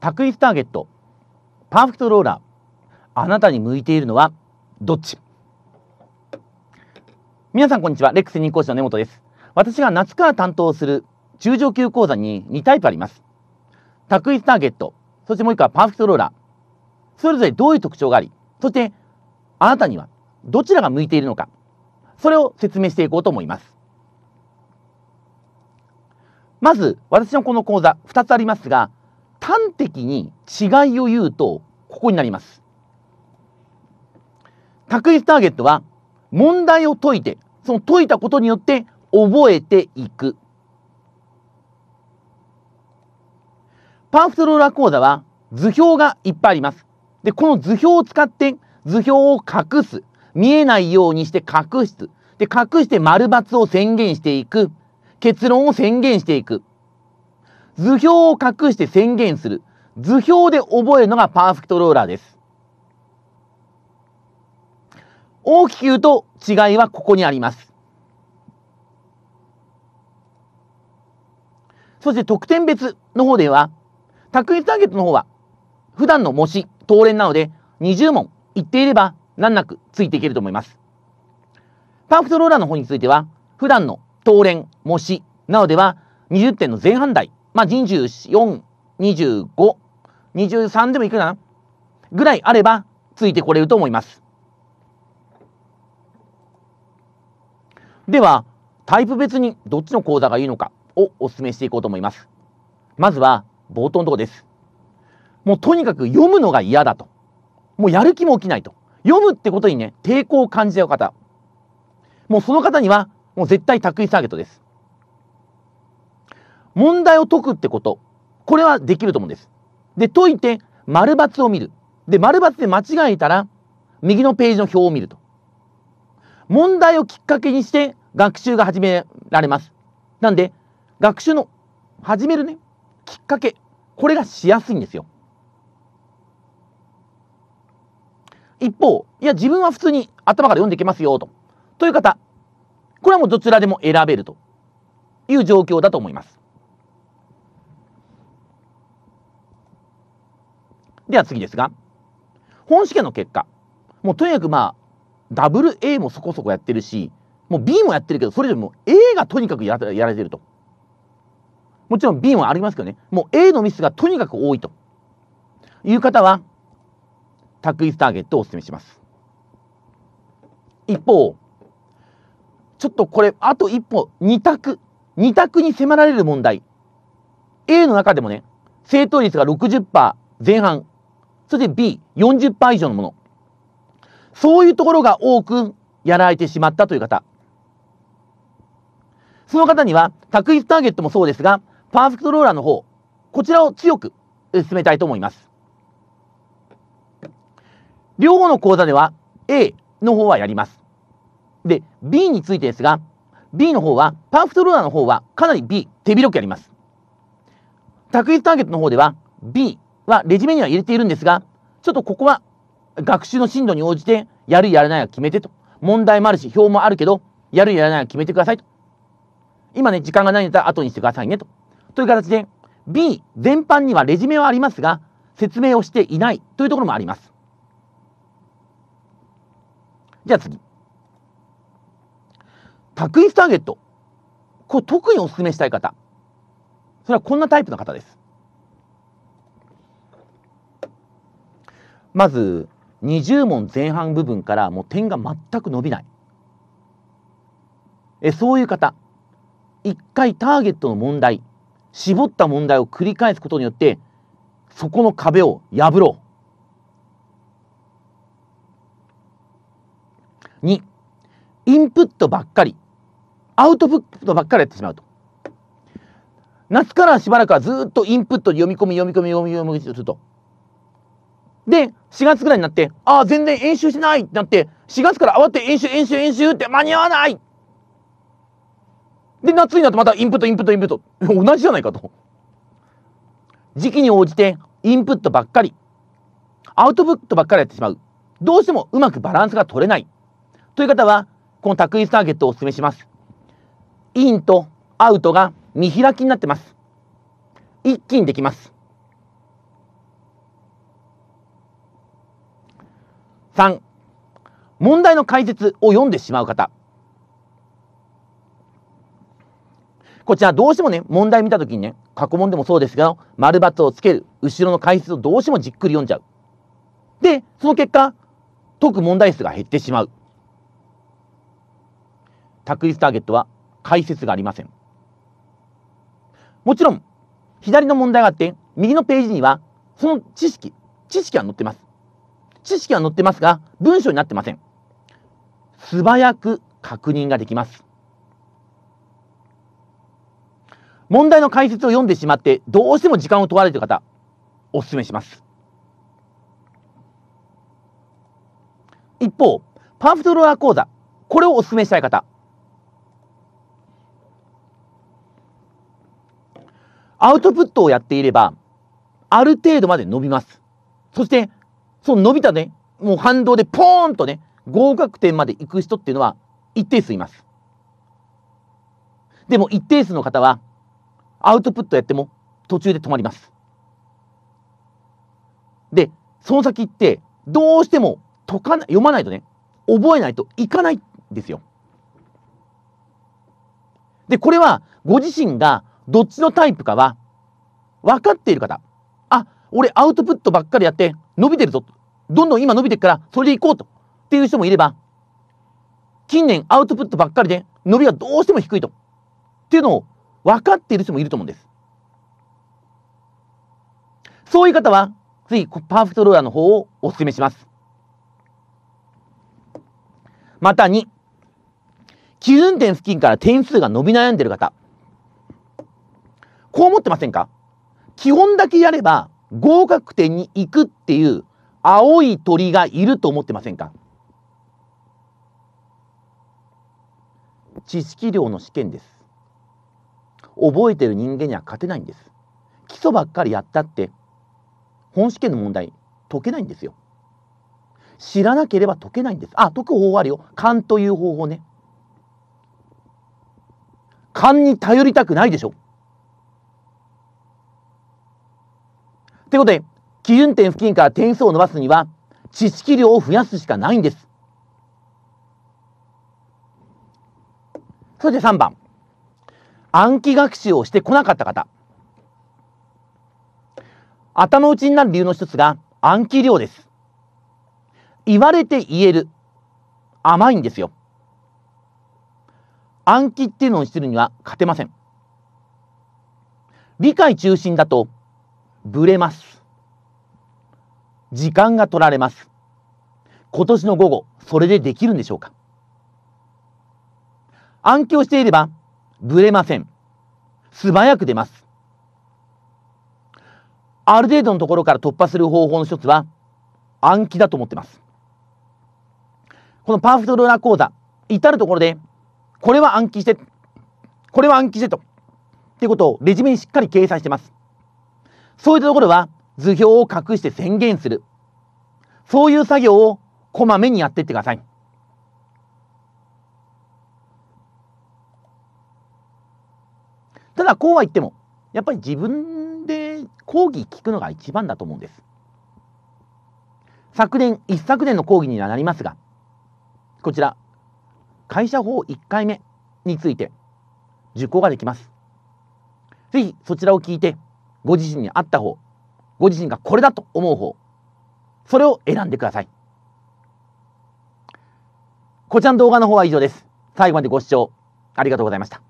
択一ターゲットパーフェクトローラーあなたに向いているのはどっち皆さんこんにちはレックス任講師の根本です私が夏から担当する中上級講座に2タイプあります択一ターゲットそしてもう1個はパーフェクトローラーそれぞれどういう特徴がありそしてあなたにはどちらが向いているのかそれを説明していこうと思いますまず私のこの講座2つありますが端的に違いを言うとここになります。卓越ターゲットは問題を解いてその解いたことによって覚えていく。パーフトローラー講座は図表がいっぱいあります。で、この図表を使って図表を隠す。見えないようにして隠す。で、隠して丸抜を宣言していく。結論を宣言していく。図表を隠して宣言する。図表で覚えるのがパーフェクトローラーです。大きく言うと違いはここにあります。そして得点別の方では、卓越ターゲットの方は、普段の模試、当連なので、20問言っていれば難なくついていけると思います。パーフェクトローラーの方については、普段の当連、模試なのでは、20点の前半台まあ、24、25、23でもいくかなぐらいあれば、ついてこれると思います。では、タイプ別にどっちの講座がいいのかをお勧めしていこうと思います。まずは、冒頭のとこです。もうとにかく読むのが嫌だと。もうやる気も起きないと。読むってことにね、抵抗を感じちゃう方。もうその方には、もう絶対卓一ターゲットです。問題を解くってこと。これはできると思うんです。で、解いて、丸抜を見る。で、丸抜で間違えたら、右のページの表を見ると。問題をきっかけにして、学習が始められます。なんで、学習の始めるね、きっかけ、これがしやすいんですよ。一方、いや、自分は普通に頭から読んでいけますよ、と。という方、これはもうどちらでも選べるという状況だと思います。では次ですが、本試験の結果、もうとにかくまあ、ダブル A もそこそこやってるし、もう B もやってるけど、それよりも A がとにかくやられてると。もちろん B もありますけどね、もう A のミスがとにかく多いという方は、択一ターゲットをお勧めします。一方、ちょっとこれ、あと一歩、二択、二択に迫られる問題。A の中でもね、正答率が60%前半、そして B、40%以上のもの。そういうところが多くやられてしまったという方。その方には、卓一ターゲットもそうですが、パーフェクトローラーの方、こちらを強く進めたいと思います。両方の講座では A の方はやります。で、B についてですが、B の方は、パーフェクトローラーの方はかなり B、手広くやります。卓一ターゲットの方では B、はレジュメには入れているんですが、ちょっとここは学習の進度に応じて、やるやらないは決めてと。問題もあるし、表もあるけど、やるやらないは決めてくださいと。今ね、時間がないんだったら後にしてくださいねと。という形で、B 全般にはレジュメはありますが、説明をしていないというところもあります。じゃあ次。卓スターゲット。これ特にお勧めしたい方。それはこんなタイプの方です。まず20問前半部分からもう点が全く伸びないえそういう方一回ターゲットの問題絞った問題を繰り返すことによってそこの壁を破ろう2インプットばっかりアウトプットばっかりやってしまうと夏からしばらくはずっとインプット読み込み読み込み読み込みするとで、4月ぐらいになって、ああ、全然演習しないってなって、4月から慌てて演習、演習、演習って間に合わないで、夏になるとまたインプット、インプット、インプット。同じじゃないかと。時期に応じてインプットばっかり、アウトプットばっかりやってしまう。どうしてもうまくバランスが取れない。という方は、このタクターゲットをお勧めします。インとアウトが見開きになってます。一気にできます。3問題の解説を読んでしまう方こちらどうしてもね問題見た時にね過去問でもそうですけど丸×をつける後ろの解説をどうしてもじっくり読んじゃうでその結果解く問題数が減ってしまう択立ターゲットは解説がありませんもちろん左の問題があって右のページにはその知識知識が載ってます知識は載ってますが、文章になってません。素早く確認ができます。問題の解説を読んでしまって、どうしても時間を問われてる方、お勧めします。一方、パーフェクトローラー講座、これをお勧めしたい方、アウトプットをやっていれば、ある程度まで伸びます。そして、その伸びたね、もう反動でポーンとね、合格点まで行く人っていうのは一定数います。でも一定数の方は、アウトプットやっても途中で止まります。で、その先って、どうしても解かな読まないとね、覚えないといかないんですよ。で、これはご自身がどっちのタイプかは分かっている方。あ、俺アウトプットばっかりやって伸びてるぞ。どんどん今伸びていくから、それでいこうと。っていう人もいれば、近年アウトプットばっかりで、伸びはどうしても低いと。っていうのを分かっている人もいると思うんです。そういう方は、ぜひパーフェクトローラーの方をお勧めします。また2、基準点付近から点数が伸び悩んでる方。こう思ってませんか基本だけやれば合格点に行くっていう青い鳥がいると思ってませんか知識量の試験です。覚えてる人間には勝てないんです。基礎ばっかりやったって、本試験の問題解けないんですよ。知らなければ解けないんです。あ、解く方法あるよ。勘という方法ね。勘に頼りたくないでしょ。ってことで、基準点付近から点数を伸ばすには、知識量を増やすしかないんです。そして3番。暗記学習をしてこなかった方。頭打ちになる理由の一つが暗記量です。言われて言える。甘いんですよ。暗記っていうのをしてるには勝てません。理解中心だとブレます。時間が取られます。今年の午後、それでできるんでしょうか暗記をしていれば、ぶれません。素早く出ます。ある程度のところから突破する方法の一つは、暗記だと思ってます。このパーフェクトローラー講座、至るところで、これは暗記して、これは暗記してと、っていうことをレジュメにしっかり掲載してます。そういったところは、図表を隠して宣言する。そういう作業をこまめにやっていってください。ただこうは言っても、やっぱり自分で講義聞くのが一番だと思うんです。昨年、一昨年の講義にはなりますが、こちら、会社法1回目について受講ができます。ぜひそちらを聞いて、ご自身に合った方、ご自身がこれだと思う方、それを選んでください。こちらの動画の方は以上です。最後までご視聴ありがとうございました。